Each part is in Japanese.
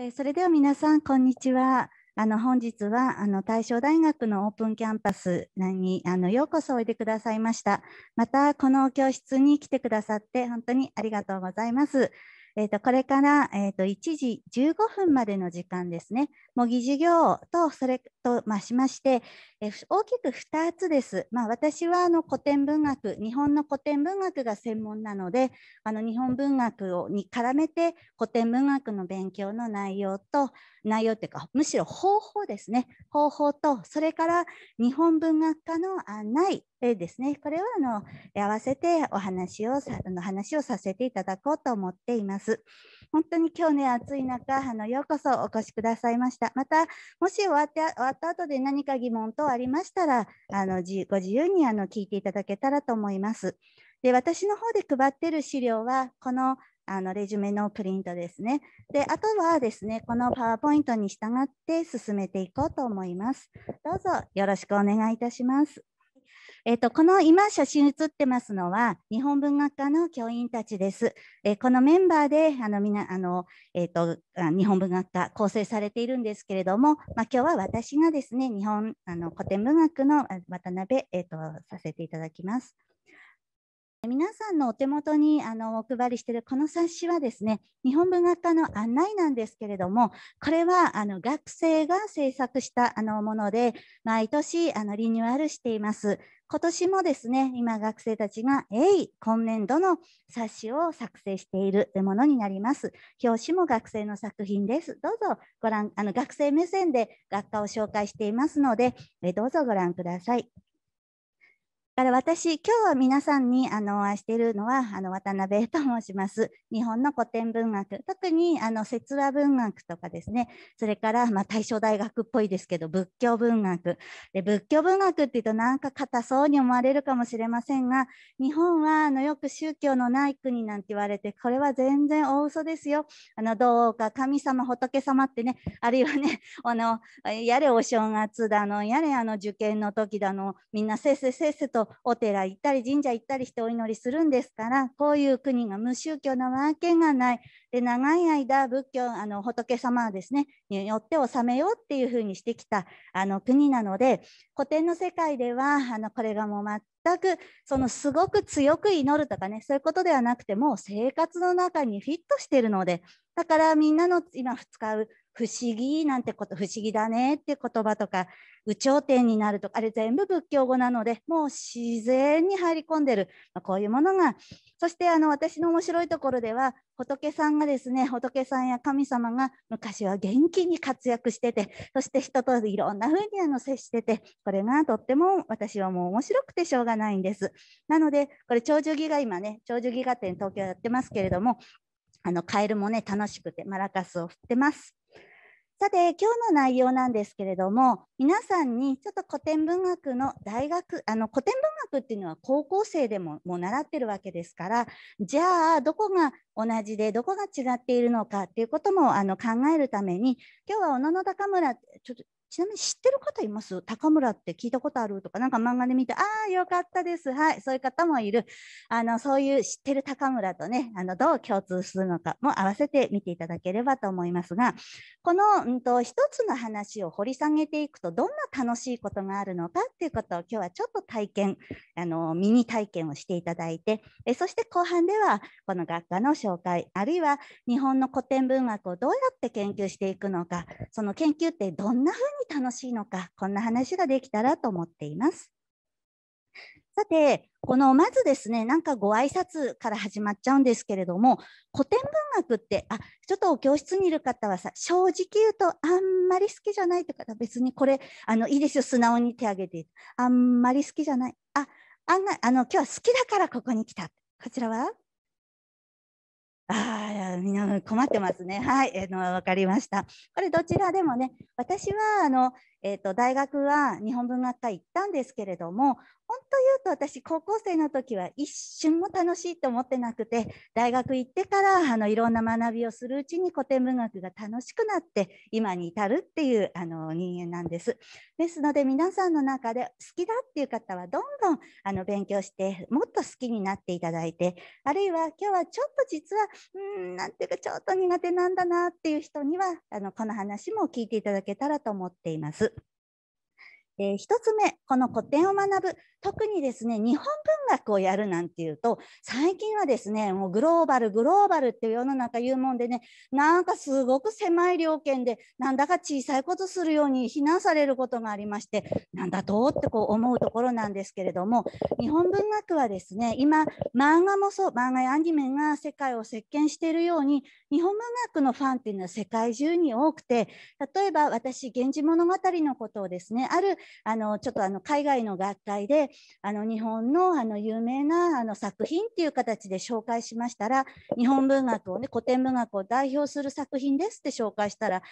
えそれでは皆さん、こんにちは。あの本日はあの大正大学のオープンキャンパスにあのようこそおいでくださいました。またこの教室に来てくださって本当にありがとうございます。えー、とこれから、えー、と1時15分までの時間ですね、模擬授業とそれと、増しまして、えー、大きく2つです。まあ、私はあの古典文学、日本の古典文学が専門なので、あの日本文学をに絡めて古典文学の勉強の内容と、内容というか、むしろ方法ですね、方法と、それから日本文学科の案内でですね、これはあの合わせてお話をさあの話をさせていただこうと思っています。本当に今日ね、暑い中、あのようこそお越しくださいました。また、もし終わって終わった後で何か疑問等ありましたら、あのご自由にあの聞いていただけたらと思います。で、私の方で配っている資料は、このあのレジュメのプリントですね。で、あとはですね、このパワーポイントに従って進めていこうと思います。どうぞよろしくお願いいたします。えっと、この今写真写ってますのは日本文学科の教員たちです。えこのメンバーであのみあの、えっと、日本文学科構成されているんですけれども、まあ、今日は私がですね日本あの古典文学の渡辺、えっと、させていただきます。皆さんのお手元にあのお配りしているこの冊子はですね日本文学科の案内なんですけれどもこれはあの学生が制作したあのもので毎年あのリニューアルしています今年もですね、今学生たちが、えい、今年度の冊子を作成しているものになります。表紙も学生の作品です。どうぞご覧、あの学生目線で学科を紹介していますので、えどうぞご覧ください。から私、今日は皆さんにあのお会いしているのはあの渡辺と申します。日本の古典文学、特にあの説話文学とかですね、それから、まあ、大正大学っぽいですけど、仏教文学で。仏教文学っていうとなんか硬そうに思われるかもしれませんが、日本はあのよく宗教のない国なんて言われて、これは全然大嘘ですよ。あのどうか神様、仏様ってね、あるいはね、あのやれお正月だの、やれあの受験の時だの、みんなせっせせっせとお寺行ったり神社行ったりしてお祈りするんですからこういう国が無宗教なわけがないで長い間仏教あの仏様はですねによって治めようっていうふうにしてきたあの国なので古典の世界ではあのこれがもう全くそのすごく強く祈るとかねそういうことではなくてもう生活の中にフィットしてるのでだからみんなの今使う不思議なんてこと不思議だねって言葉とか有頂天になるとかあれ全部仏教語なのでもう自然に入り込んでる、まあ、こういうものがそしてあの私の面白いところでは仏さんがですね仏さんや神様が昔は元気に活躍しててそして人といろんな風にあの接しててこれがとっても私はもう面白くてしょうがないんですなのでこれ長寿ギガ今ね長寿ギガて東京やってますけれどもあのカエルもね楽しくてマラカスを振ってます。さて今日の内容なんですけれども皆さんにちょっと古典文学の大学あの古典文学っていうのは高校生でももう習ってるわけですからじゃあどこが同じでどこが違っているのかっていうこともあの考えるために今日は小野の高村ちょっとちなみに知ってる方います高村って聞いたことあるとか、なんか漫画で見て、ああ、よかったです。はい、そういう方もいる。あの、そういう知ってる高村とね、あの、どう共通するのかも合わせて見ていただければと思いますが、この、うんと、一つの話を掘り下げていくと、どんな楽しいことがあるのかっていうことを今日はちょっと体験、あの、ミニ体験をしていただいて、えそして後半では、この学科の紹介、あるいは日本の古典文学をどうやって研究していくのか、その研究ってどんなふうにに楽しいのか、こんな話ができたらと思っています。さて、このまずですね、なんかご挨拶から始まっちゃうんですけれども、古典文学って、あちょっと教室にいる方はさ、正直言うとあんまり好きじゃないとか、別にこれ、あのいいですよ、素直に手挙げて、あんまり好きじゃない、ああんなあの今日は好きだからここに来た、こちらはああ、困ってますね。はい、えー、の分かりました。これどちらでもね、私はあの、えーと大学は日本文学科行ったんですけれども、本当言うと私高校生の時は一瞬も楽しいと思ってなくて大学行ってからあのいろんな学びをするうちに古典文学が楽しくなって今に至るっていうあの人間なんです。ですので皆さんの中で好きだっていう方はどんどんあの勉強してもっと好きになっていただいてあるいは今日はちょっと実はうんなんていうかちょっと苦手なんだなっていう人にはあのこの話も聞いていただけたらと思っています。えー、1つ目この古典を学ぶ特にですね日本文学をやるなんていうと最近はですねもうグローバルグローバルっていう世の中言うもんでねなんかすごく狭い猟犬でなんだか小さいことするように非難されることがありましてなんだとってこう思うところなんですけれども日本文学はですね今漫画もそう漫画やアニメが世界を席巻しているように日本文学のファンっていうのは世界中に多くて例えば私「源氏物語」のことをですねあるあのちょっとあの海外の学会であの日本のあの有名なあの作品っていう形で紹介しましたら日本文学をね古典文学を代表する作品ですって紹介したら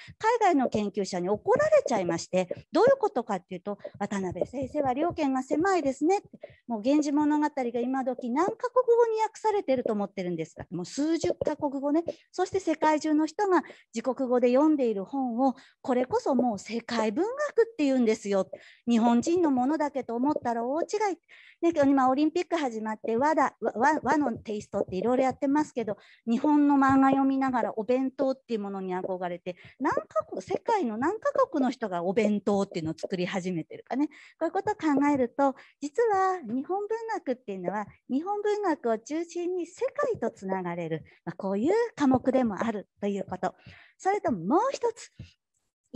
海外の研究者に怒られちゃいましてどういうことかっていうと渡辺先生は両権が狭いですねってもう「源氏物語」が今時何カ国語に訳されてると思ってるんですかもう数十カ国語ねそして世界中の人が自国語で読んでいる本をこれこそもう世界文学っていうんですよ日本人のものだけと思ったら大違い、ね、今オリンピック始まって和だ和和のテイストっていろいろやってますけど日本の漫画読みながらお弁当っていうものに憧れて何カ国世界の何カ国の人がお弁当っていうのを作り始めてるかねこういうことを考えると実は日本文学っていうのは日本文学を中心に世界とつながれる、まあ、こういう科目でもあるということ。それともう一つ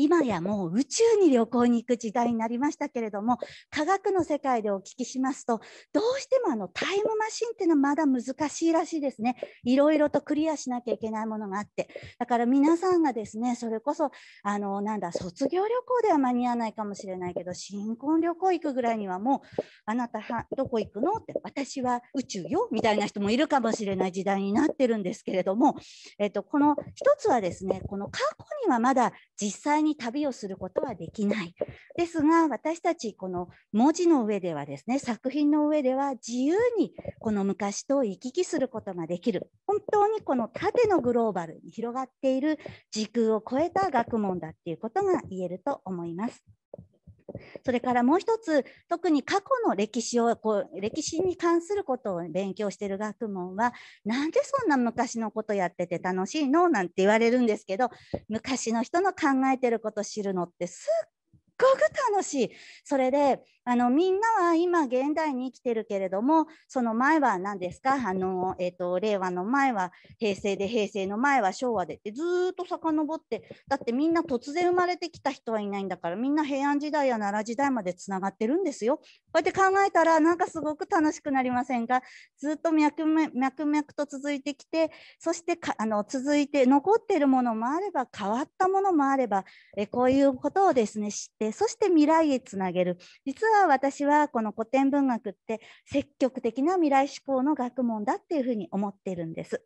今やもう宇宙に旅行に行く時代になりましたけれども科学の世界でお聞きしますとどうしてもあのタイムマシンっていうのはまだ難しいらしいですねいろいろとクリアしなきゃいけないものがあってだから皆さんがですねそれこそあのなんだ卒業旅行では間に合わないかもしれないけど新婚旅行行くぐらいにはもうあなたはどこ行くのって私は宇宙よみたいな人もいるかもしれない時代になってるんですけれども、えっと、この一つはですねこの過去にはまだ実際にに旅をすることはできない。ですが私たちこの文字の上ではですね作品の上では自由にこの昔と行き来することができる本当にこの縦のグローバルに広がっている時空を超えた学問だっていうことが言えると思います。それからもう一つ特に過去の歴史をこう歴史に関することを勉強してる学問はなんでそんな昔のことやってて楽しいのなんて言われるんですけど昔の人の考えてること知るのってすっごく楽しいそれであのみんなは今現代に生きてるけれどもその前は何ですかあの、えーと、令和の前は平成で平成の前は昭和でってずっと遡ってだってみんな突然生まれてきた人はいないんだからみんな平安時代や奈良時代までつながってるんですよ。こうやって考えたらなんかすごく楽しくなりませんがずっと脈々と続いてきてそしてかあの続いて残ってるものもあれば変わったものもあればえこういうことをですね知ってー、そして未来へつなげる実は私はこの古典文学って積極的な未来志向の学問だっていうふうに思ってるんです。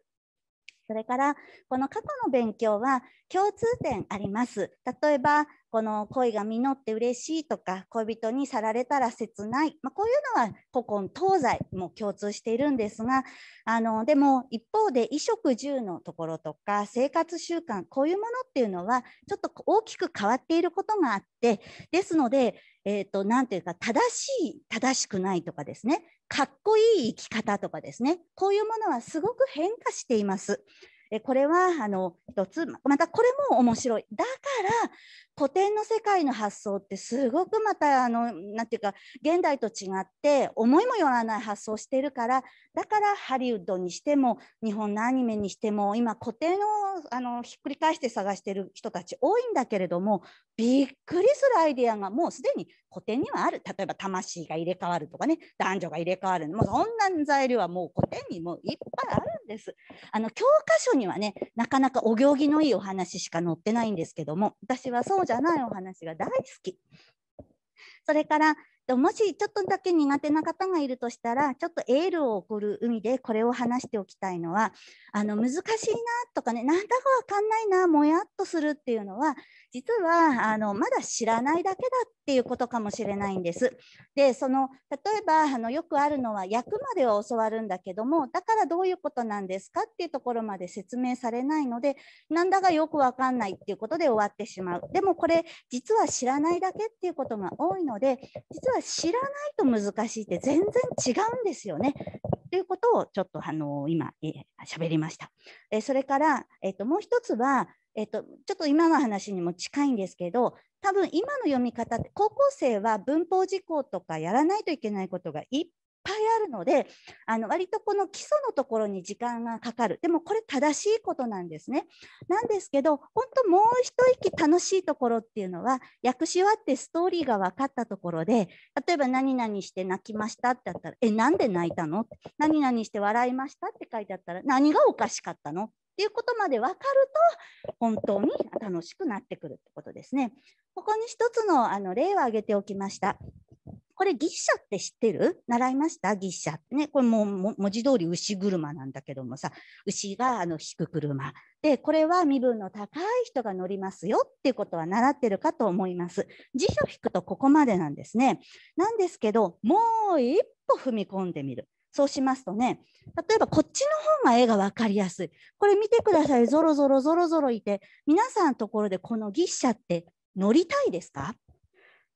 それからこの過去の勉強は共通点あります。例えばこの恋が実って嬉しいとか恋人に去られたら切ない、まあ、こういうのは古今東西も共通しているんですがあのでも一方で衣食住のところとか生活習慣こういうものっていうのはちょっと大きく変わっていることがあってですので何、えーと、て言うか正しい正しくないとかですねかっこいい生き方とかですねこういうものはすごく変化しています。これはあの一つまたこれも面白いだから古典の世界の発想ってすごくまたあのなんていうか現代と違って思いもよらない発想してるからだからハリウッドにしても日本のアニメにしても今古典をあのひっくり返して探してる人たち多いんだけれどもびっくりするアイデアがもうすでに古典にはある例えば魂が入れ替わるとかね男女が入れ替わるもうそんな材料はもう古典にもいっぱいあるんです。あの教科書にはねなかなかお行儀のいいお話しか載ってないんですけども私はそうじゃないお話が大好き。それからもしちょっとだけ苦手な方がいるとしたらちょっとエールを送る海でこれを話しておきたいのはあの難しいなとかねなんだかわかんないなもやっとするっていうのは実はあのまだ知らないだけだっていうことかもしれないんです。でその例えばあのよくあるのは役までは教わるんだけどもだからどういうことなんですかっていうところまで説明されないのでなんだかよくわかんないっていうことで終わってしまう。でもこれ実は知らないだけっていうことが多いのので実は知らないと難しいって全然違うんですよね。ということをちょっとあの今喋、えー、りました。えそれから、えっともう一つは、えっと、ちょっと今の話にも近いんですけど多分今の読み方高校生は文法事項とかやらないといけないことがいっぱいあるのであの割とこの基礎のところに時間がかかるでもこれ正しいことなんですねなんですけど本当もう一息楽しいところっていうのは訳し終わってストーリーが分かったところで例えば何々して泣きましたってあったらえなんで泣いたの何々して笑いましたって書いてあったら何がおかしかったのっていうことまで分かると本当に楽しくなってくるってことですね。ここに一つのあの例を挙げておきました。これ牛車って知ってる習いました牛車ってね。これも文字通り牛車なんだけどもさ、牛があの引く車。で、これは身分の高い人が乗りますよっていうことは習ってるかと思います。辞書引くとここまでなんですね。なんですけど、もう一歩踏み込んでみる。そうしますとね、例えばこっちの方が絵が分かりやすい。これ見てください。ぞろぞろぞろぞろいて、皆さんのところでこの牛車って乗りたいですか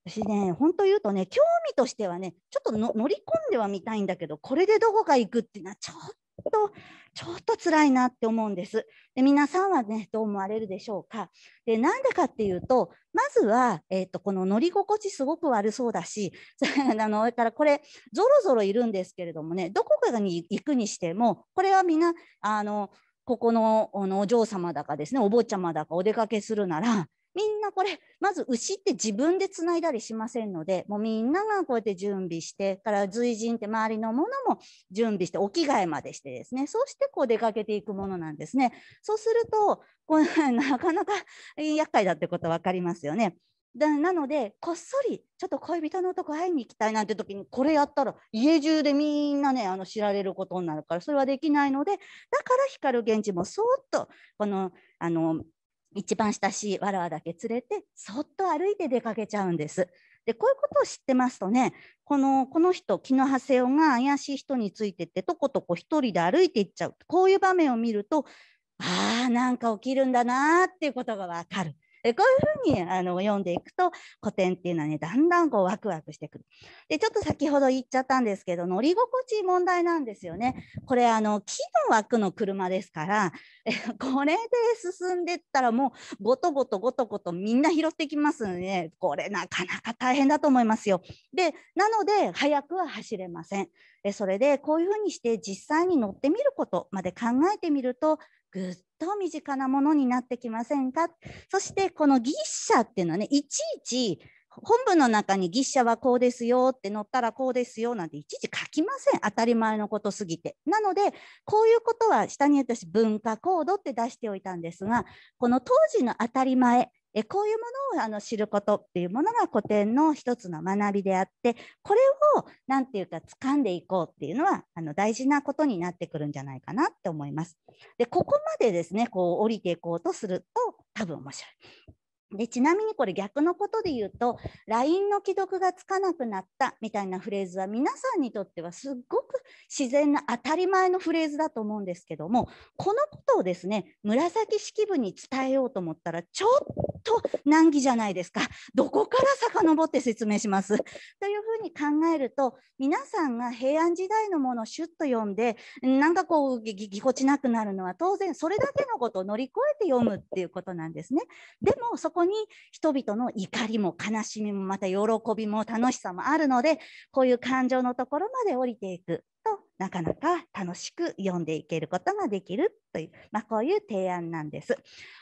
私ね、本当言うとね、興味としてはね、ちょっと乗り込んではみたいんだけど、これでどこか行くっていうのは、ちょっと、ちょっと辛いなって思うんです。で皆さんはね、どう思われるでしょうか。で、なんでかっていうと、まずは、えっ、ー、と、この乗り心地すごく悪そうだし、あの、からこれ、ぞろぞろいるんですけれどもね、どこかに行くにしても、これはみんな、あの、ここのお嬢様だかですね、お坊ちゃまだかお出かけするなら、みんなこれ、まず牛って自分でつないだりしませんので、もうみんながこうやって準備して、から随人って周りのものも準備して、お着替えまでしてですね、そしてこう出かけていくものなんですね。そうすると、これ なかなか厄介だってこと分かりますよね。だなのでこっそりちょっと恋人のとこ会いに行きたいなんて時にこれやったら家中でみんなねあの知られることになるからそれはできないのでだから光源氏もそっとこのあの一番親しいわらわだけ連れてそっと歩いて出かけちゃうんです。でこういうことを知ってますとねこのこの人木の長谷尾が怪しい人についてってとことこ一人で歩いていっちゃうこういう場面を見るとああなんか起きるんだなっていうことがわかる。でこういうふうにあの読んでいくと古典っていうのはねだんだんこうワクワクしてくる。でちょっと先ほど言っちゃったんですけど乗り心地問題なんですよね。これあの木の枠の車ですからこれで進んでったらもうごとごとごとごとみんな拾ってきますので、ね、これなかなか大変だと思いますよ。でなので速くは走れません。それでこういうふうにして実際に乗ってみることまで考えてみるとぐっと身近なものになってきませんかそしてこの牛ャ」っていうのはねいちいち本文の中に牛ャはこうですよって載ったらこうですよなんていちいち書きません当たり前のことすぎてなのでこういうことは下に私文化コードって出しておいたんですがこの当時の当たり前えこういうものをあの知ることっていうものが古典の一つの学びであってこれを何て言うか掴んでいこうっていうのはあの大事なことになってくるんじゃないかなって思います。でここまでですねこう降りていこうとすると多分面白い。でちなみにこれ逆のことで言うと LINE の既読がつかなくなったみたいなフレーズは皆さんにとってはすっごく自然な当たり前のフレーズだと思うんですけどもこのことをですね紫式部に伝えようと思ったらちょっと難儀じゃないですかどこから遡って説明しますというふうに考えると皆さんが平安時代のものをシュッと読んでなんかこうぎこちなくなるのは当然それだけのことを乗り越えて読むっていうことなんですね。でもこに人々の怒りも悲しみもまた喜びも楽しさもあるのでこういう感情のところまで降りていくとなかなか楽しく読んでいけることができるという、まあ、こういう提案なんです。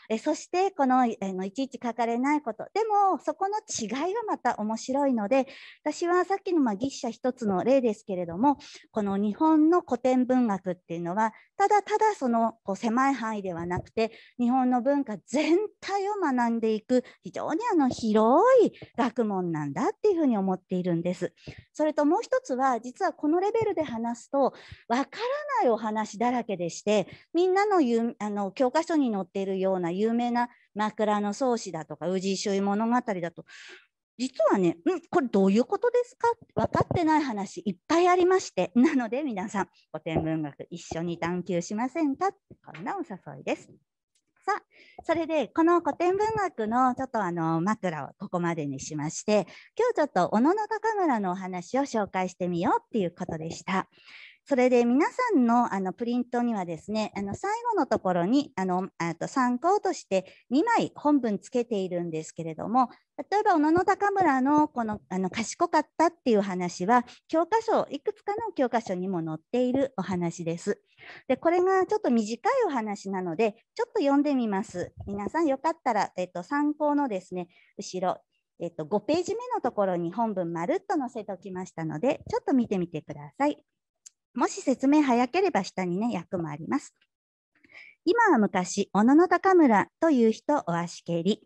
えそしてこのえのいちいち書かれないことでもそこの違いがまた面白いので私はさっきのまあ牛1一つの例ですけれどもこの日本の古典文学っていうのはただただそのこう狭い範囲ではなくて日本の文化全体を学んでいく非常にあの広い学問なんだっていうふうに思っているんです。それともう一つは実はこのレベルで話すととわからないお話だらけでしてみんなのあの教科書に載っているような有名な「枕草子」だとか「宇治周囲物語」だと実はね、うん、これどういうことですか分かってない話いっぱいありまして、なので皆さん、古典文学一緒に探求しませんかこんなお誘いです。さあ、それでこの古典文学のちょっとあの枕をここまでにしまして、今日ちょっと小野の高村のお話を紹介してみようっていうことでした。それで皆さんのあのプリントにはですね、あの最後のところにあのあと参考として2枚本文つけているんですけれども、例えば小野高村のこのあの賢かったっていう話は、教科書、いくつかの教科書にも載っているお話です。で、これがちょっと短いお話なので、ちょっと読んでみます。皆さんよかったら、えっと、参考のですね、後ろ、えっと、5ページ目のところに本文まるっと載せておきましたので、ちょっと見てみてください。もし説明早ければ下にね、役もあります。今は昔、小野の高村という人を足蹴り。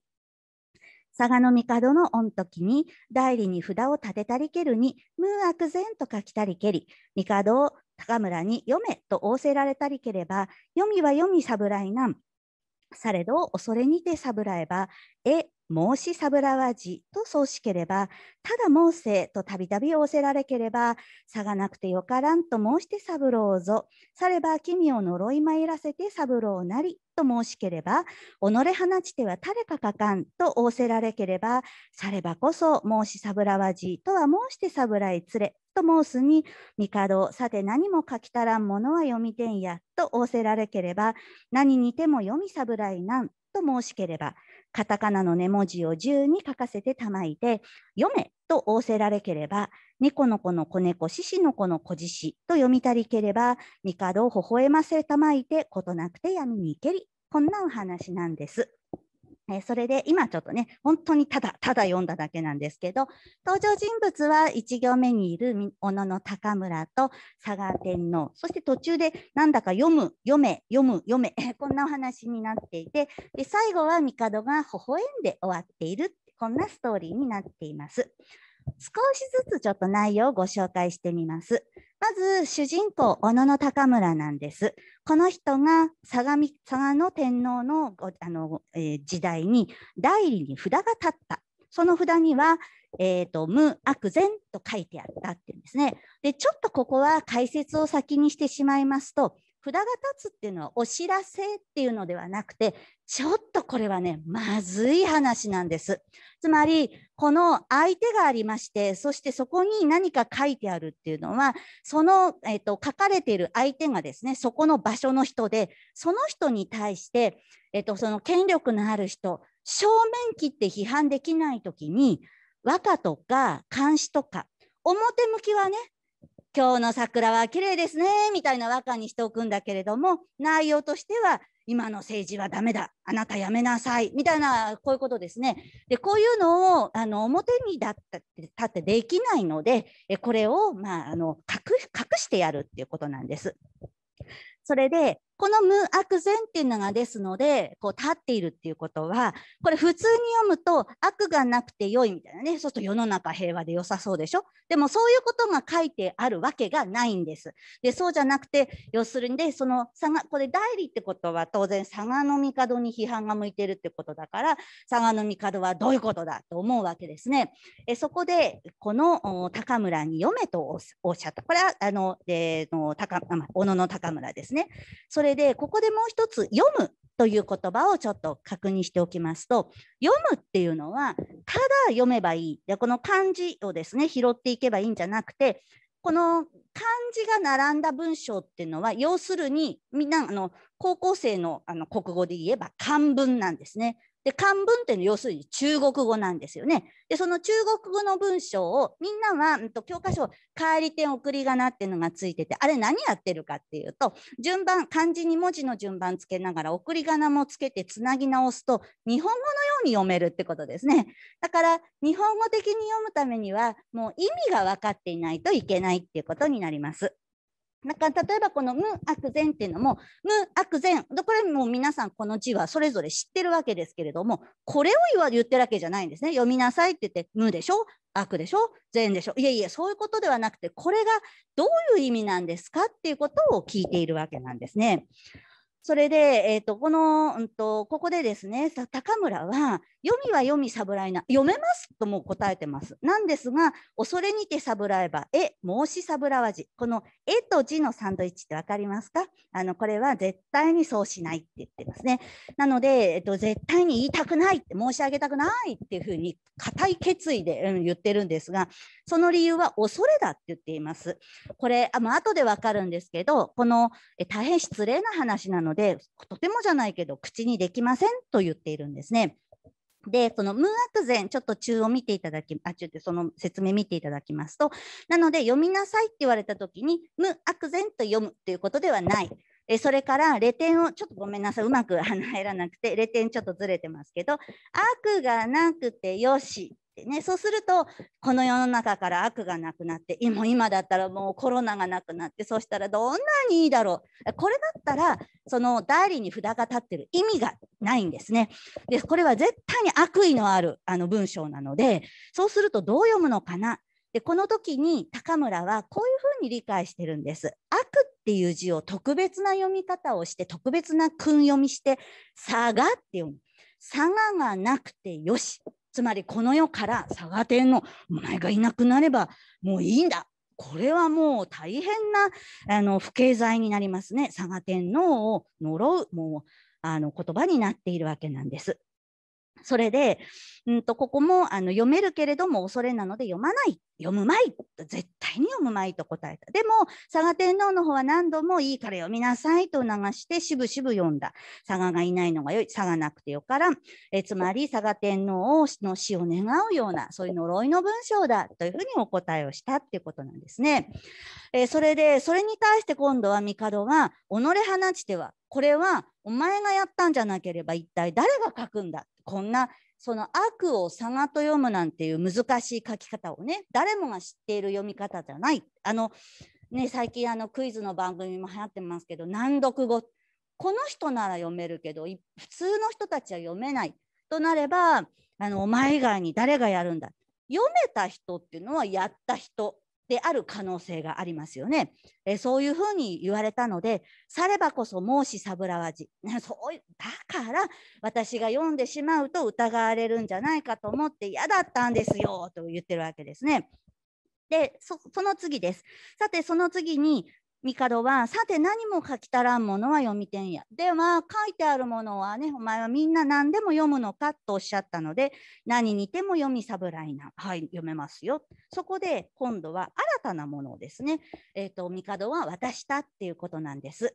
佐賀の帝の御時に、代理に札を立てたりけるに、無悪然と書きたりけり、帝を高村に読めと仰せられたりければ、読みは読み侍なん。されど恐れにて侍ば、え、申しサブラワジとそうしければ、ただ申せとたびたび仰せられければ、差がなくてよからんと申してサブローぞ、されば君を呪いまいらせてサブローなりと申しければ、己放ちては誰かかかんと仰せられければ、さればこそ申しサブラワジとは申してサブライつれと申すに、帝、さて何も書き足らんものは読みてんや、と仰せられければ、何にても読みいなん、と申しければ、カタカナの根文字を十に書かせてたまいて、読めと仰せられければ、猫の子の子猫、獅子の子の子獅子と読みたりければ、帝を微笑ませたまいて、ことなくて闇に行けり。こんなお話なんです。えそれで今ちょっとね本当にただただ読んだだけなんですけど登場人物は1行目にいる小野の高村と佐賀天皇そして途中でなんだか読む読め読む読め こんなお話になっていてで最後は帝が微笑んで終わっているこんなストーリーになっています。少しずつちょっと内容をご紹介してみます。まず主人公小野高村なんです。この人が相模佐賀天皇のあの、えー、時代に代理に札が立った。その札には、えーと、と無悪善と書いてあったっていうんですね。でちょっとここは解説を先にしてしまいますと札が立つっていうのはお知らせっていうのではなくてちょっとこれはねまずい話なんですつまりこの相手がありましてそしてそこに何か書いてあるっていうのはその、えーと、書かれている相手がですねそこの場所の人でその人に対して、えーと、その権力のある人正面切って批判できない時に和歌とか漢詩とか表向きはね今日の桜は綺麗ですねみたいな和歌にしておくんだけれども内容としては今の政治はダメだあなたやめなさいみたいなこういうことですね。でこういうのをあの表に立ってできないのでこれを、まあ、あの隠してやるっていうことなんです。それでこの無悪善っていうのがですので、こう立っているっていうことは、これ普通に読むと悪がなくて良いみたいなね、そうすると世の中平和で良さそうでしょでもそういうことが書いてあるわけがないんです。で、そうじゃなくて、要するにで、そのこれ代理ってことは当然佐賀の帝に批判が向いてるってことだから、佐賀の帝はどういうことだと思うわけですね。えそこで、この高村に読めとおっしゃった。これは、あの、えー、の高、小野の高村ですね。それれでここでもう一つ読むという言葉をちょっと確認しておきますと読むっていうのはただ読めばいいでこの漢字をですね拾っていけばいいんじゃなくてこの漢字が並んだ文章っていうのは要するにみんなあの高校生のあの国語で言えば漢文なんですね。で漢文っていうのは要するに中国語なんですよね。でその中国語の文章をみんなは、うん、と教科書「帰り点送り仮名」っていうのがついててあれ何やってるかっていうと順番漢字に文字の順番つけながら送り仮名もつけてつなぎ直すと日本語のように読めるってことですね。だから日本語的に読むためにはもう意味が分かっていないといけないっていうことになります。んか例えばこの無悪善っていうのも無悪善これも皆さんこの字はそれぞれ知ってるわけですけれどもこれを言ってるわけじゃないんですね読みなさいって言って無でしょ悪でしょ善でしょいえいえそういうことではなくてこれがどういう意味なんですかっていうことを聞いているわけなんですね。それで、えーと、この、うんとここでですね高村は読みは読みイな読めますとも答えてますなんですが恐れにてイばえ申しラワじこのえと字のサンドイッチって分かりますかあのこれは絶対にそうしないって言ってますねなので、えっと、絶対に言いたくないって申し上げたくないっていうふうに固い決意で、うん、言ってるんですがその理由は恐れだって言っていますこれあま後で分かるんですけどこのえ大変失礼な話なのでとてもじゃないけど口にできませんと言っているんですね。で、そのムーアクゼン、ちょっと中を見ていただき、あ、ちょっとその説明見ていただきますと、なので、読みなさいって言われたときに、ムーアクゼンと読むということではない。えそれから、レ点を、ちょっとごめんなさい、うまく入らなくて、レ点ちょっとずれてますけど、悪がなくてよしねそうするとこの世の中から悪がなくなって今今だったらもうコロナがなくなってそしたらどんなにいいだろうこれだったらその代理に札が立ってる意味がないんですね。でこれは絶対に悪意のあるあの文章なのでそうするとどう読むのかなでこの時に高村はこういうふうに理解してるんです。悪っていう字を特別な読み方をして特別な訓読みして「差が」って読む。差ががなくてよしつまりこの世から佐賀天のお前がいなくなればもういいんだこれはもう大変なあの不敬罪になりますね佐賀天皇を呪うもうあの言葉になっているわけなんです。それで、うんと、ここもあの読めるけれども恐れなので読まない読むまい絶対に読むまいと答えたでも佐賀天皇の方は何度もいいから読みなさいと流してしぶしぶ読んだ佐賀がいないのがよい佐賀なくてよからんえつまり佐賀天皇の死を願うようなそういう呪いの文章だというふうにお答えをしたっていうことなんですね。えそれでそれに対して今度は帝は「己放ちてはこれはお前がやったんじゃなければ一体誰が書くんだ」こんなその悪をさが」と読むなんていう難しい書き方をね誰もが知っている読み方じゃないあのね最近あのクイズの番組も流行ってますけど難読語この人なら読めるけど普通の人たちは読めないとなればあのお前以外に誰がやるんだ読めた人っていうのはやった人である可能性がありますよね。えそういうふうに言われたので、さればこそ孟しサブラワジ。そういうだから私が読んでしまうと疑われるんじゃないかと思って嫌だったんですよと言ってるわけですね。でその次です。さてその次に帝は、さて何も書き足らんものは読みてんや。では、書いてあるものはね、お前はみんな何でも読むのかとおっしゃったので、何にても読みサブライナはい、読めますよ。そこで、今度は新たなものをですね、えっ、ー、と、帝は渡したっていうことなんです。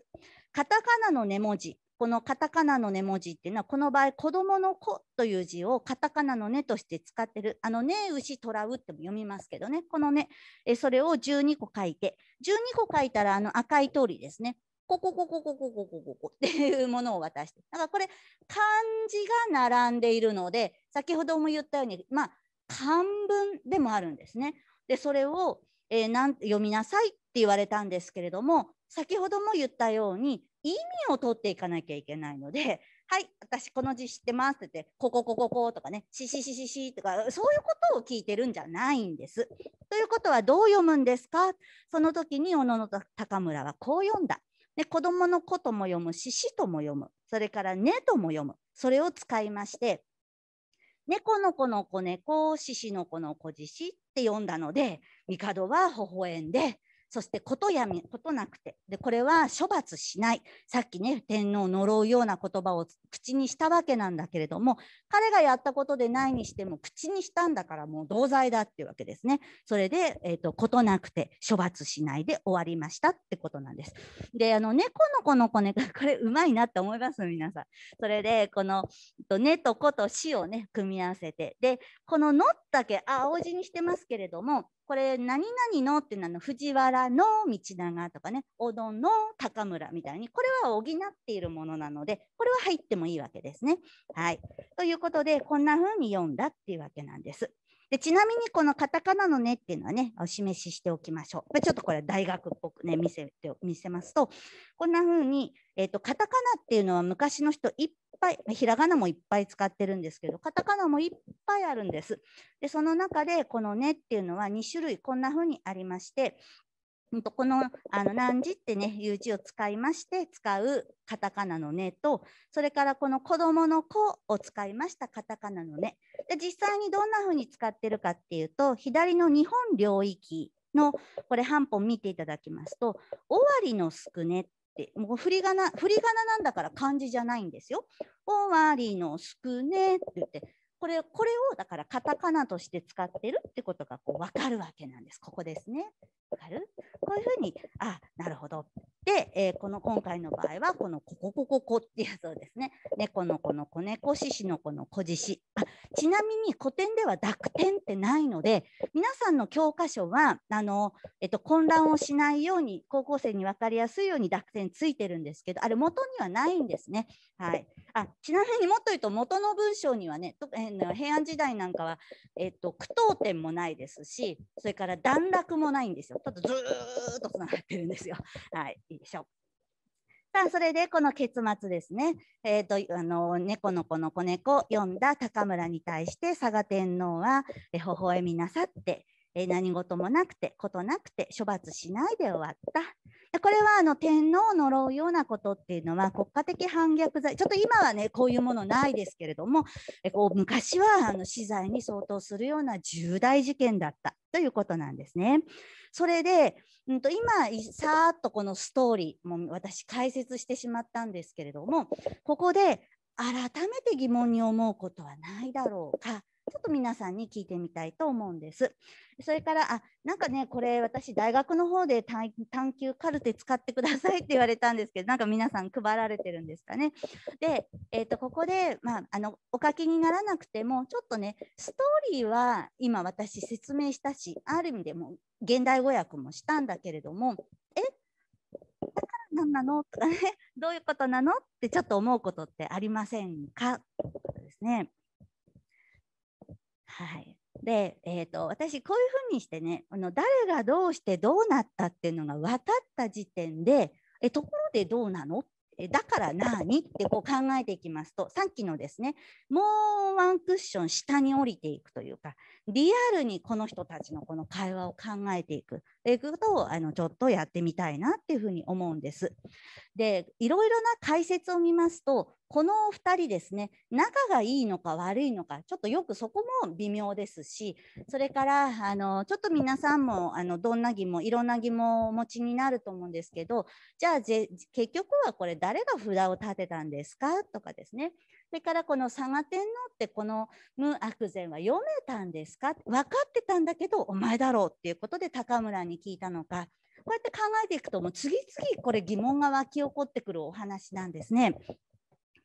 カタカナの根文字このカタカナの根文字っていうのはこの場合子供の子という字をカタカナの根として使ってるあのね牛とらうっても読みますけどねこのねえそれを12個書いて12個書いたらあの赤い通りですねここここここここここっていうものを渡してだからこれ漢字が並んでいるので先ほども言ったようにまあ漢文でもあるんですねでそれをえー、なん読みなさいって言われたんですけれども先ほども言ったように意味を取っていかなきゃいけないので「はい私この字知ってます」って言って「こここここ」とかね「ししししし」とかそういうことを聞いてるんじゃないんです。ということはどう読むんですかその時に小野高村はこう読んだ。で子供の「子」とも読むし「し」とも読むそれから「ね」とも読むそれを使いまして猫の子の子猫獅子の子の子獅子って読んだので帝は微笑んでそしてことやみことなくてでこれは処罰しないさっきね天皇を呪うような言葉を口にしたわけなんだけれども彼がやったことでないにしても口にしたんだからもう同罪だっていうわけですねそれで、えーと、ことなくて処罰しないで終わりましたってことなんですであの猫の子の子ね これうまいなって思います皆さんそれでこの「ね」と「子」と「死」をね組み合わせてでこの「の」だけ青字にしてますけれどもこれ何々のってなの藤原の道長とかねおどの高村みたいにこれは補っているものなのでこれは入ってもいいわけですね。はい、ということでこんな風に読んだっていうわけなんです。でちなみにこのカタカナの「ね」っていうのはねお示ししておきましょう。ちょっとこれ大学っぽくね見せて見せますとこんな風に、えーと、カタカナっていうのは昔の人いっぱいひらがなもいっぱい使ってるんですけどカタカナもいっぱいあるんです。でその中でこの「ね」っていうのは2種類こんな風にありましてこのあの何時ってねいう字を使いまして使うカタカナの「ね」とそれからこの子どもの「子」を使いましたカタカナの「ね」で実際にどんなふうに使ってるかっていうと左の日本領域のこれ半本見ていただきますと「終わりのすくね」ってもう振り仮名振り仮名なんだから漢字じゃないんですよ。終わりのすくねって言ってこれこれをだからカタカナとして使ってるってことがこう分かるわけなんです。ここですね。分かるこういうふうに、あ、なるほど。で、えー、この今回の場合は、このこここここっていうやつをですね、猫の子の子猫、獅子の子の子獅子。あちなみに古典では濁点ってないので、皆さんの教科書は、あの、えっと、混乱をしないように、高校生に分かりやすいように濁点ついてるんですけど、あれ元にはないんですね。はい。あ、ちなみにもっと言うと、元の文章にはね、とえ平安時代なんかは、えっと、句読点もないですし、それから段落もないんですよ。ただずっとつながってるんですよ。はい。いでしょう。さあそれでこの結末ですね、えーと、あの猫の子の子猫読んだ高村に対して佐賀天皇は「え微笑みなさってえ何事もなくてことなくて処罰しないで終わった。これはあの天皇を呪うようなことっていうのは国家的反逆罪ちょっと今はねこういうものないですけれどもえこう昔はあの死罪に相当するような重大事件だったということなんですね。それで、うん、と今さーっとこのストーリーも私解説してしまったんですけれどもここで改めて疑問に思うことはないだろうかちょっと皆さんに聞いてみたいと思うんです。それから、あ、なんかね、これ私大学の方で探究カルテ使ってくださいって言われたんですけど、なんか皆さん配られてるんですかね。で、えっ、ー、と、ここで、まあ、あの、お書きにならなくても、ちょっとね、ストーリーは今私説明したし、ある意味でも現代語訳もしたんだけれども、えだから何なのとかね、どういうことなのってちょっと思うことってありませんかということですね。はい、で、えーと、私こういうふうにしてねあの誰がどうしてどうなったっていうのが分かった時点でえところでどうなのえだから何ってこう考えていきますとさっきのですねもうワンクッション下に降りていくというかリアルにこの人たちのこの会話を考えていくということをあのちょっとやってみたいなっていうふうに思うんです。でいろいろな解説を見ますとこのお二人ですね仲がいいのか悪いのかちょっとよくそこも微妙ですしそれからあのちょっと皆さんもあのどんな疑問いろんな疑問をお持ちになると思うんですけどじゃあ結局はこれ誰が札を立てたんですかとかですねそれからこの佐賀天皇ってこの無悪善は読めたんですか分かってたんだけどお前だろうっていうことで高村に聞いたのかこうやって考えていくともう次々これ疑問が湧き起こってくるお話なんですね。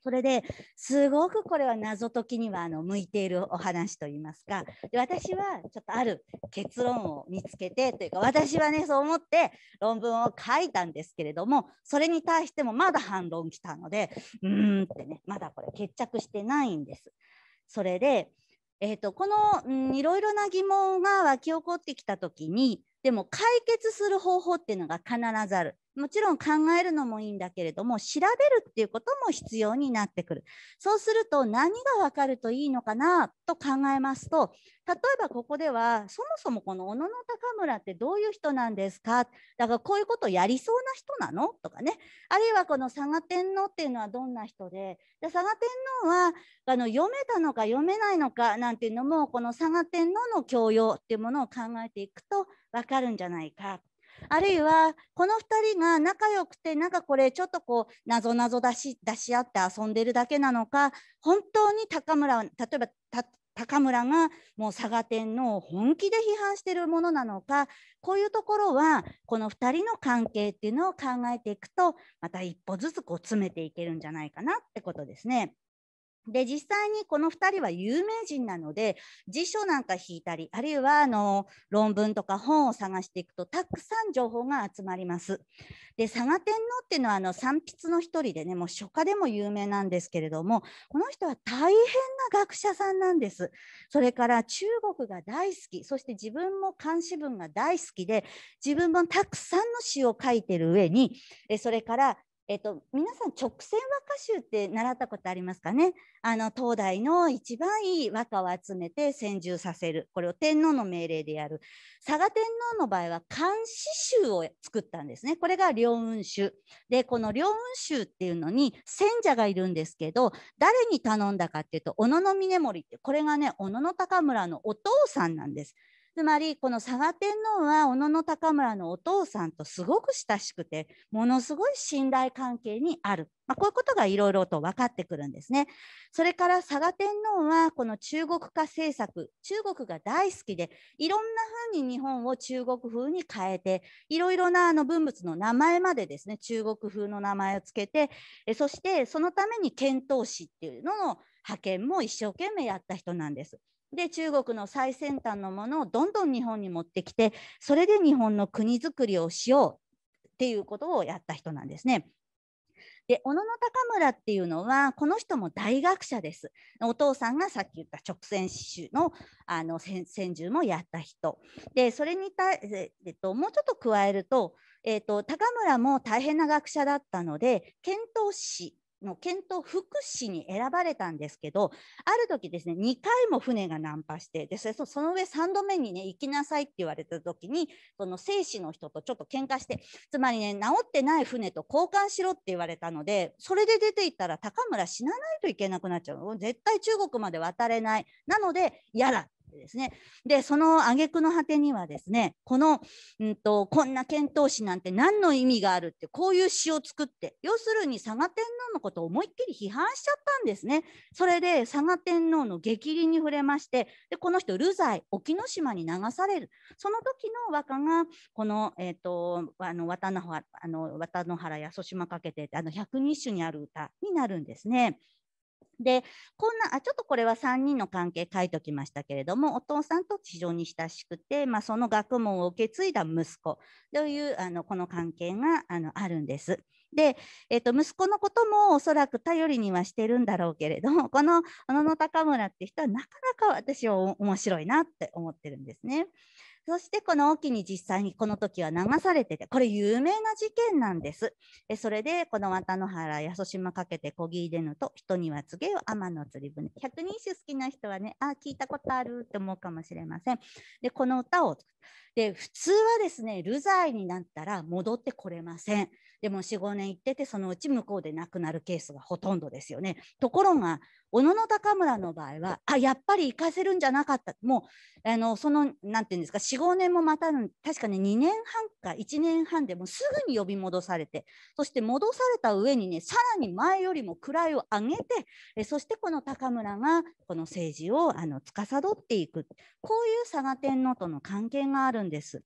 それですごくこれは謎解きにはあの向いているお話といいますかで私はちょっとある結論を見つけてというか私はねそう思って論文を書いたんですけれどもそれに対してもまだ反論来たのでうーんってねまだこれ決着してないんです。それでえーと、とこのいろいろな疑問が湧き起こってきた時にでも解決する方法っていうのが必ずあるもちろん考えるのもいいんだけれども調べるっていうことも必要になってくるそうすると何が分かるといいのかなと考えますと例えばここではそもそもこの小野の高村ってどういう人なんですかだからこういうことやりそうな人なのとかねあるいはこの佐賀天皇っていうのはどんな人でで佐賀天皇はあの読めたのか読めないのかなんていうのもこの佐賀天皇の教養っていうものを考えていくと分かるんじゃないかあるいはこの2人が仲良くてなんかこれちょっとこうなぞなぞ出し出し合って遊んでるだけなのか本当に高村例えば高村がもう佐賀天皇を本気で批判してるものなのかこういうところはこの2人の関係っていうのを考えていくとまた一歩ずつこう詰めていけるんじゃないかなってことですね。で実際にこの2人は有名人なので辞書なんか引いたりあるいはあの論文とか本を探していくとたくさん情報が集まります。で佐賀天皇っていうのはあの三筆の一人でねもう書家でも有名なんですけれどもこの人は大変な学者さんなんです。それから中国が大好きそして自分も漢詩文が大好きで自分もたくさんの詩を書いてる上にそれからえっと、皆さん直線和歌集って習ったことありますかねあの東大の一番いい和歌を集めて専従させるこれを天皇の命令でやる佐賀天皇の場合は漢詩集を作ったんですねこれが両雲集でこの両雲集っていうのに選者がいるんですけど誰に頼んだかっていうと小野峰森ってこれがね小野高村のお父さんなんですつまりこの佐賀天皇は小野高村のお父さんとすごく親しくてものすごい信頼関係にある、まあ、こういうことがいろいろと分かってくるんですね。それから佐賀天皇はこの中国化政策中国が大好きでいろんな風に日本を中国風に変えていろいろなあの文物の名前までですね中国風の名前をつけてそしてそのために遣唐使っていうのの派遣も一生懸命やった人なんです。で中国の最先端のものをどんどん日本に持ってきてそれで日本の国づくりをしようっていうことをやった人なんですね。で小野高村っていうのはこの人も大学者です。お父さんがさっき言った直線刺繍のあの先住もやった人でそれに対、えっと、もうちょっと加えると,、えっと高村も大変な学者だったので遣唐使の検討福祉に選ばれたんですけどある時ですね2回も船が難破してでその上3度目にね行きなさいって言われた時にその生死の人とちょっと喧嘩してつまりね治ってない船と交換しろって言われたのでそれで出ていったら高村死なないといけなくなっちゃう絶対中国まで渡れないなのでやらですね。でその挙句の果てにはですねこの、うんと、こんな遣唐使なんて何の意味があるってこういう詩を作って要するに佐賀天皇のことを思いっきり批判しちゃったんですね。それで佐賀天皇の逆鱗に触れましてでこの人流罪沖ノ島に流されるその時の和歌がこの,、えーと、あの渡のあの渡野原や蘇島かけてあの百人一首にある歌になるんですね。でこんなあちょっとこれは3人の関係書いときましたけれどもお父さんと非常に親しくて、まあ、その学問を受け継いだ息子というあのこの関係があのあるんです。で、えー、と息子のこともおそらく頼りにはしてるんだろうけれども この小野高村って人はなかなか私は面白いなって思ってるんですね。そしてこの沖に実際にこの時は流されてて、これ有名な事件なんです。えそれでこの綿の原、八十島かけてこぎ出ぬと、人には告げよ天の釣り船。百人一首好きな人はね、あ聞いたことあるって思うかもしれません。で、この歌を、で、普通はですね、流罪になったら戻ってこれません。でも45年行っててそのうち向こうで亡くなるケースがほとんどですよね。ところが小野高村の場合はあやっぱり行かせるんじゃなかったもうあのそのんていうんですか45年もまた確かに2年半か1年半でもすぐに呼び戻されてそして戻された上にねさらに前よりも位を上げてえそしてこの高村がこの政治をあの司っていくこういう佐賀天皇との関係があるんです。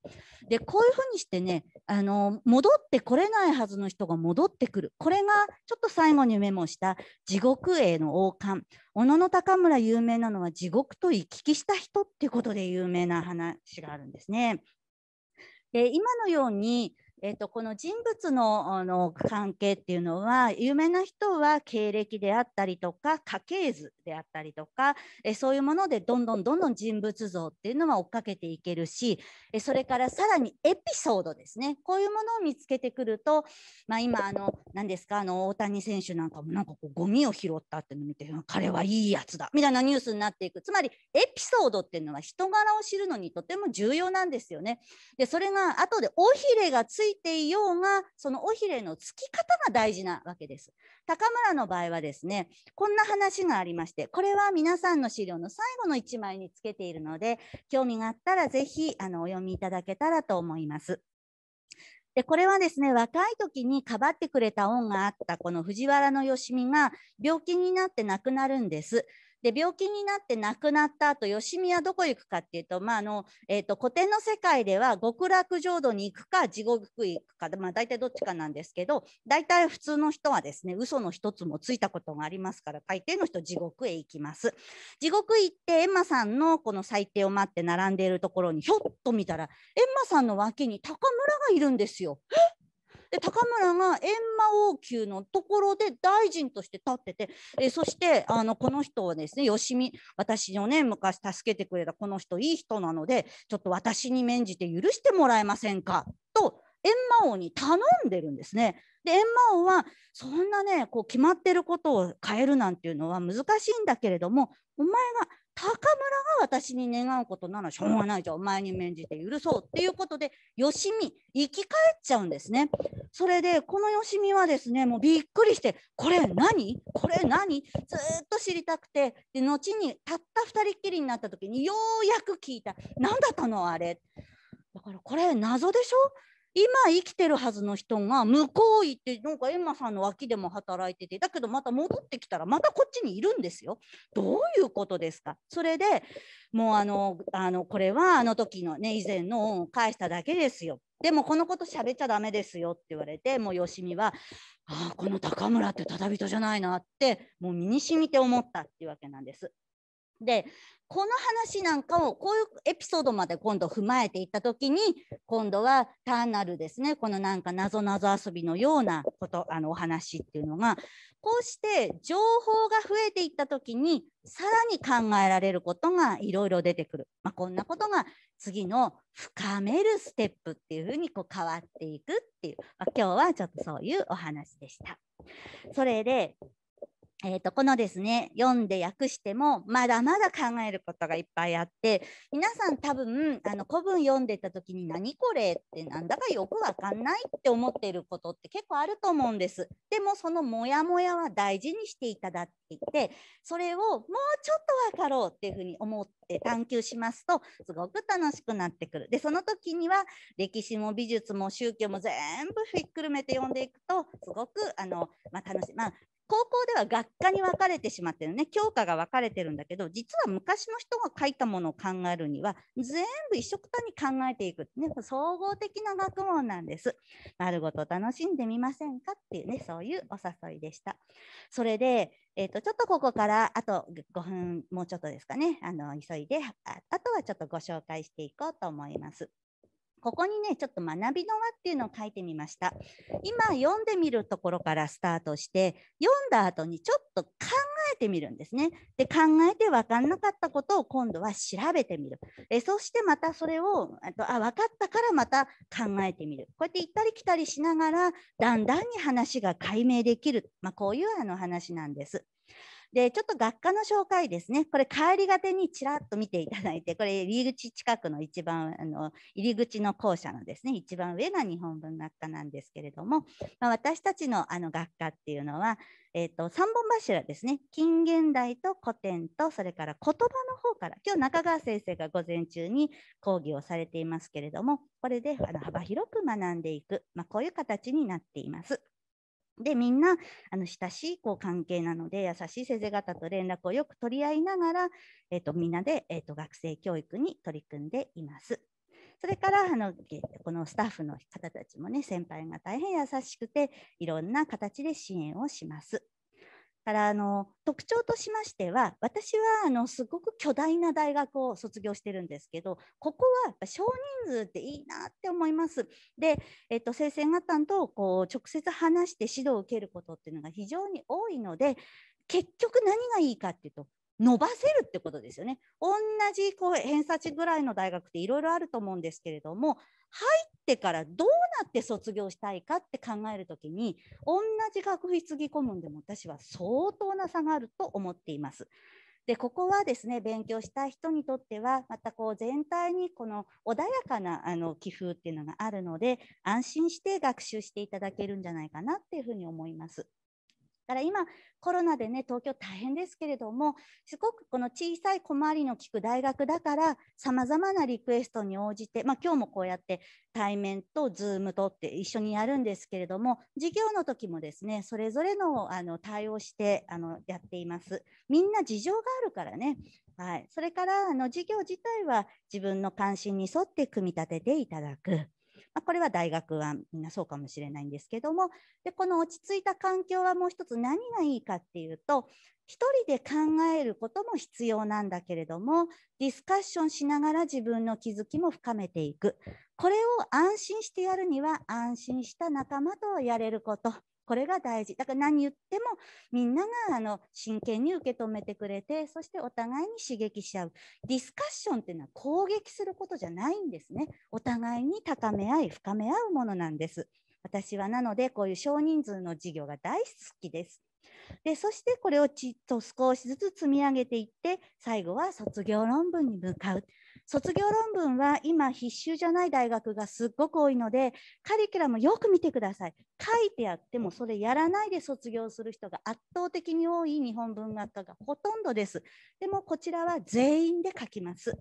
でこういうふうにしてねあの戻ってこれないはずの人が戻ってくるこれがちょっと最後にメモした地獄への王冠小野の高村有名なのは地獄と行き来した人っていうことで有名な話があるんですね。で今のようにえーと、この人物のあの関係っていうのは有名な人は経歴であったりとか家系図であったりとか、えー、そういうものでどんどんどんどん人物像っていうのは追っかけていけるし、えー、それからさらにエピソードですねこういうものを見つけてくると、まあ、今あの何ですかあの大谷選手なんかもなんかこうゴミを拾ったっていうのを見て彼はいいやつだみたいなニュースになっていくつまりエピソードっていうのは人柄を知るのにとても重要なんですよね。でそれが後で尾ひれがついいていようがその尾ひれのつき方が大事なわけです。高村の場合はですねこんな話がありましてこれは皆さんの資料の最後の1枚につけているので興味があったら是非あのお読みいただけたらと思います。でこれはですね若い時にかばってくれた恩があったこの藤原の良美が病気になって亡くなるんです。で病気になって亡くなった後吉見はどこ行くかっていうと,、まああのえーと、古典の世界では極楽浄土に行くか地獄行くか、まあ、大体どっちかなんですけど大体普通の人はですね嘘の一つもついたことがありますから大抵の人地獄へ行きます地獄行ってエンマさんのこの裁定を待って並んでいるところにひょっと見たらエンマさんの脇に高村がいるんですよ。えで高村が閻魔王宮のところで大臣として立ってて、えそしてあのこの人はですねよしみ私のね昔助けてくれたこの人いい人なのでちょっと私に免じて許してもらえませんかと閻魔王に頼んでるんですね。で閻魔王はそんなねこう決まってることを変えるなんていうのは難しいんだけれどもお前が高村が私に願うことならしょうがないじゃんお前に免じて許そうっていうことでよしみ生き返っちゃうんですねそれでこのよしみはですねもうびっくりしてこれ何これ何ずっと知りたくてで後にたった2人っきりになった時にようやく聞いた何だったのあれだからこれ謎でしょ今生きてるはずの人が向こう行ってなんかエンマさんの脇でも働いててだけどまた戻ってきたらまたこっちにいるんですよ。どういうことですかそれでもうあのあのこれはあの時のね以前の恩を返しただけですよ。でもこのこと喋っちゃダメですよって言われてもうよしみは「ああこの高村ってただ人じゃないな」ってもう身にしみて思ったっていうわけなんです。でこの話なんかをこういうエピソードまで今度踏まえていった時に今度は単なるですねこのなんかなぞなぞ遊びのようなことあのお話っていうのがこうして情報が増えていった時にさらに考えられることがいろいろ出てくる、まあ、こんなことが次の深めるステップっていうふうにこう変わっていくっていう、まあ、今日はちょっとそういうお話でした。それでえーと、このですね読んで訳してもまだまだ考えることがいっぱいあって皆さん多分あの古文読んでた時に何これってなんだかよくわかんないって思っていることって結構あると思うんですでもそのモヤモヤは大事にしていただいてそれをもうちょっとわかろうっていうふうに思って探求しますとすごく楽しくなってくるでその時には歴史も美術も宗教も全部ひっくるめて読んでいくとすごくあの、まあ、楽しいまあ高校では学科に分かれてしまってるね教科が分かれてるんだけど実は昔の人が書いたものを考えるには全部一緒くたに考えていく、ね、総合的な学問なんです。丸ごと楽しんでみませんかっていうねそういうお誘いでした。それで、えーと、ちょっとここからあと5分もうちょっとですかねあの急いであとはちょっとご紹介していこうと思います。ここにね、ちょっと学びの輪っていうのを書いてみました。今読んでみるところからスタートして、読んだ後にちょっと考えてみるんですね。で、考えて分かんなかったことを今度は調べてみる。えそしてまたそれを、あとあ、分かったからまた考えてみる。こうやって行ったり来たりしながら、だんだんに話が解明できる。まあ、こういうあの話なんです。で、ちょっと学科の紹介ですね。これ、帰りがてにちらっと見ていただいて、これ、入り口近くの一番、あの入り口の校舎のですね、一番上が日本文学科なんですけれども、まあ、私たちのあの学科っていうのは、えーと、3本柱ですね、近現代と古典と、それから言葉の方から、今日中川先生が午前中に講義をされていますけれども、これであの幅広く学んでいく、まあ、こういう形になっています。でみんなあの親しいこう関係なので優しい先生方と連絡をよく取り合いながら、えーと、みんなで、えーと、と学生教育に取り組んでいます。それからあのこのスタッフの方たちもね先輩が大変優しくていろんな形で支援をします。からあの特徴としましては私はあのすごく巨大な大学を卒業してるんですけどここはやっぱ少人数っていいなって思います。で、えっと、生方とこう直接話して指導を受けることっていうのが非常に多いので結局何がいいかっていうと伸ばせるってことですよね。同じこう偏差値ぐらいの大学っていろいろあると思うんですけれども入ってからどうなって卒業したいかって考える時に同じ学費つぎ込むんでも私は相当な差があると思っています。でここはですね勉強したい人にとってはまたこう全体にこの穏やかなあの気風っていうのがあるので安心して学習していただけるんじゃないかなっていうふうに思います。だから今コロナでね東京大変ですけれどもすごくこの小さい小回りの利く大学だからさまざまなリクエストに応じて、まあ、今日もこうやって対面とズームとって一緒にやるんですけれども授業の時もですねそれぞれのあの対応してあのやっています。みんな事情があるからね、はい、それからあの授業自体は自分の関心に沿って組み立てていただく。まあ、これは大学はみんなそうかもしれないんですけどもでこの落ち着いた環境はもう一つ何がいいかっていうと1人で考えることも必要なんだけれどもディスカッションしながら自分の気づきも深めていくこれを安心してやるには安心した仲間とやれることこれが大事だから何言ってもみんながあの真剣に受け止めてくれてそしてお互いに刺激し合うディスカッションっていうのは攻撃することじゃないんですねお互いに高め合い深め合うものなんです私はなのでこういう少人数の授業が大好きですでそしてこれをちっと少しずつ積み上げていって最後は卒業論文に向かう卒業論文は今必修じゃない大学がすっごく多いのでカリキュラムよく見てください書いてあってもそれやらないで卒業する人が圧倒的に多い日本文学科がほとんどですでもこちらは全員で書きます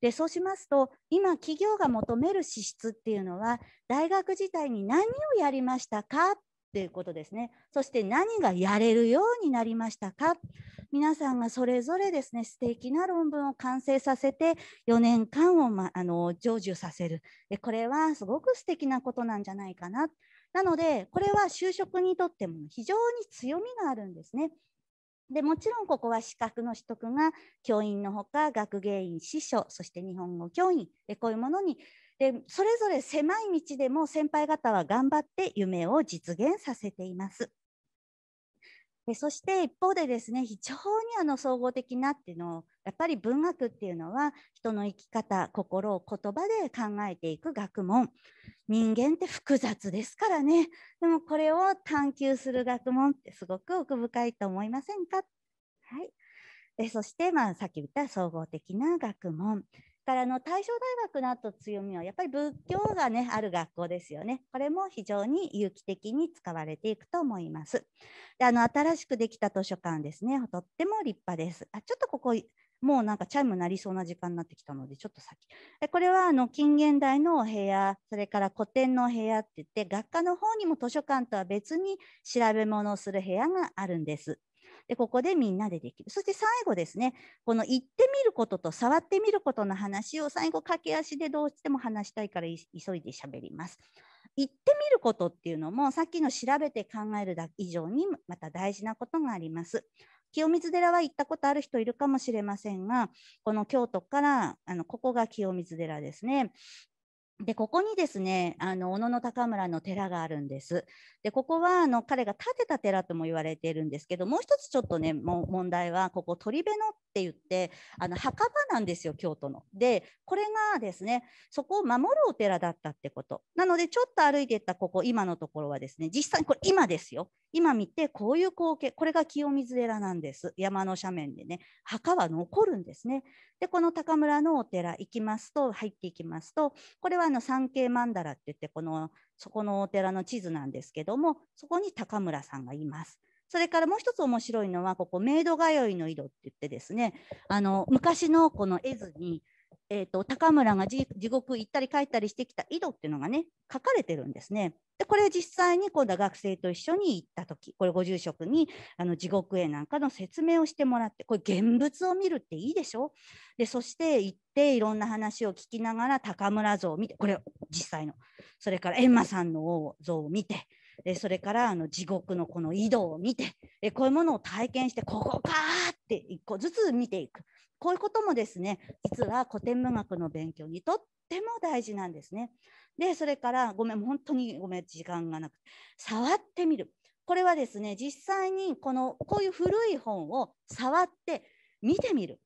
でそうしますと今企業が求める資質っていうのは大学自体に何をやりましたかということですね。そして何がやれるようになりましたか皆さんがそれぞれですね、素敵な論文を完成させて、4年間を、ま、あの成就させるで。これはすごく素敵なことなんじゃないかな。なので、これは就職にとっても非常に強みがあるんですね。でもちろんここは資格の取得が教員のほか学芸員、司書、そして日本語教員こういうものにでそれぞれ狭い道でも先輩方は頑張って夢を実現させています。でそして一方でですね非常にあの総合的なっていうのをやっぱり文学っていうのは人の生き方心を言葉で考えていく学問人間って複雑ですからねでもこれを探求する学問ってすごく奥深いと思いませんか、はい、でそして、まあ、さっき言った総合的な学問からの大正大学の後強みはやっぱり仏教がねある学校ですよね。これも非常に有機的に使われていくと思います。であの新しくできた図書館ですねとっても立派です。あちょっとここもうなんかチャイムなりそうな時間になってきたのでちょっと先これはあの近現代のお部屋それから古典の部屋って言って学科の方にも図書館とは別に調べ物をする部屋があるんです。で、ここでみんなでできる。そして最後ですね、この行ってみることと触ってみることの話を最後駆け足でどうしても話したいから急いで喋ります。行ってみることっていうのもさっきの調べて考える以上にまた大事なことがあります。清水寺は行ったことある人いるかもしれませんがこの京都からあのここが清水寺ですねで、ここにですね、あの、小野の高村の寺があるんです。で、ここは、あの、彼が建てた寺とも言われているんですけど、もう一つちょっとね、問題は、ここ、鳥部のって言ってあの墓場なんですよ京都の。でこれがですねそこを守るお寺だったってことなのでちょっと歩いていったここ今のところはですね実際にこれ今ですよ今見てこういう光景これが清水寺なんです山の斜面でね墓は残るんですね。でこの高村のお寺行きますと入っていきますとこれはあの三景曼荼羅って言ってこのそこのお寺の地図なんですけどもそこに高村さんがいます。それからもう一つ面白いのはここメイド通いの井戸って言ってですねあの昔のこの絵図に、えーと、高村が地獄行ったり帰ったりしてきた井戸っていうのがね書かれてるんですね。でこれ実際に今度は学生と一緒に行った時これご住職にあの地獄絵なんかの説明をしてもらってこれ現物を見るっていいでしょでそして行っていろんな話を聞きながら高村像を見てこれ実際のそれから閻魔さんの像を見てえそれからあの地獄のこの井戸を見て、えこういうものを体験してここかって一個ずつ見ていくこういうこともですね実は古典文学の勉強にとっても大事なんですね。でそれからごめん本当にごめん時間がなくて触ってみるこれはですね実際にこのこういう古い本を触って見てみる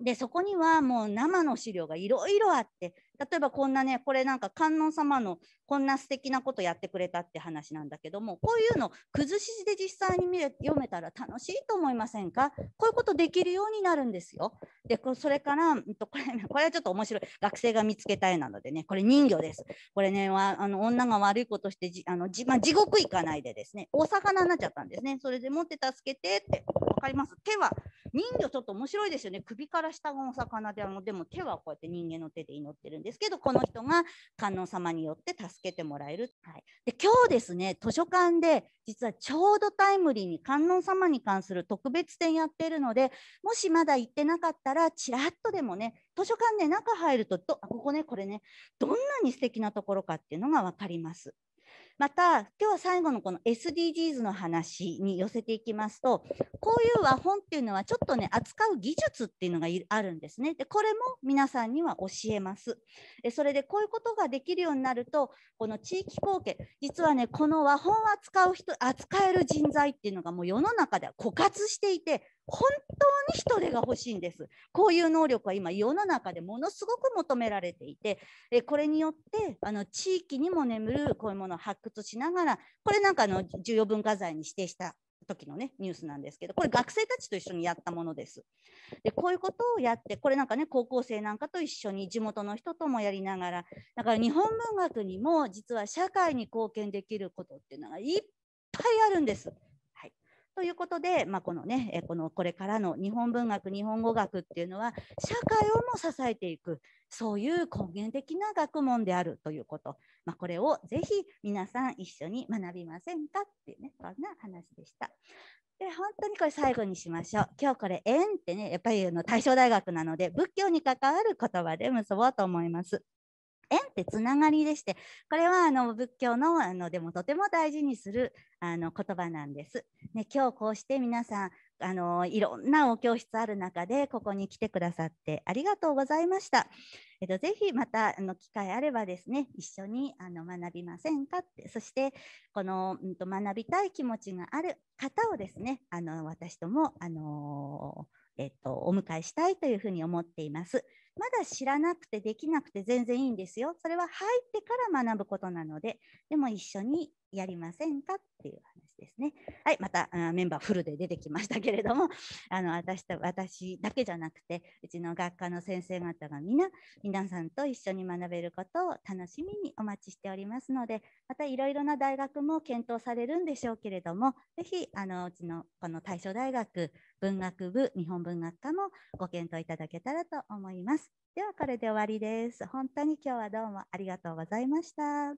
でそこにはもう生の資料がいろいろあって例えばこんなねこれなんか観音様のこんな素敵なことやってくれたって話なんだけどもこういうの崩し字で実際に見れ読めたら楽しいと思いませんかこういうことできるようになるんですよ。でそれからこれこれはちょっと面白い学生が見つけたいなのでねこれ人魚です。これねあの女が悪いことしてじあのじ、まあ、地獄行かないでですねお魚になっちゃったんですね。それで持って助けてって分かります手は人魚ちょっと面白いですよね首から下がお魚であのでも手はこうやって人間の手で祈ってるんですけどこの人が観音様によって助けてもらえる、はい、で今日ですね図書館で実はちょうどタイムリーに観音様に関する特別展やってるのでもしまだ行ってなかったらちらっとでもね図書館で中入るとどここねこれねどんなに素敵なところかっていうのが分かります。また今日は最後のこの SDGs の話に寄せていきますとこういう和本っていうのはちょっとね扱う技術っていうのがあるんですねでこれも皆さんには教えますそれでこういうことができるようになるとこの地域貢献実はねこの和本を扱う人扱える人材っていうのがもう世の中では枯渇していて本当に人手が欲しいんです。こういう能力は今世の中でものすごく求められていて、えこれによってあの地域にも眠るこういうものを発掘しながら、これなんかの重要文化財に指定した時のねニュースなんですけどこれ学生たちと一緒にやったものです。でこういうことをやってこれなんかね高校生なんかと一緒に地元の人ともやりながらだから日本文学にも実は社会に貢献できることっていうのがいっぱいあるんです。ということで、まあ、このね、このこれからの日本文学、日本語学っていうのは、社会をも支えていく、そういう根源的な学問であるということ、まあ、これをぜひ皆さん一緒に学びませんかっていうね、こんな話でした。で本当にこれ最後にしましょう。今日これ縁ってね、やっぱりあの大正大学なので、仏教に関わる言葉で結ぼうと思います。縁ってつながりでしてこれはあの仏教のあのでもとても大事にするあの言葉なんです。ね、今日こうして皆さんあのいろんなお教室ある中でここに来てくださってありがとうございました。えっと、ぜひまたあの機会あればですね一緒にあの学びませんかってそしてこの、うん、と学びたい気持ちがある方をですねあの私ども、あのーえっと、お迎えしたいというふうに思っています。まだ知らなくてできなくて全然いいんですよ。それは入ってから学ぶことなので、でも一緒にやりませんかっていう話ですね。はい、またあメンバーフルで出てきましたけれども、あの私と私だけじゃなくて、うちの学科の先生方が皆、皆さんと一緒に学べることを楽しみにお待ちしておりますので、またいろいろな大学も検討されるんでしょうけれども、ぜひあのうちのこの大正大学文学部日本文学科もご検討いただけたらと思います。ではこれで終わりです。本当に今日はどうもありがとうございました。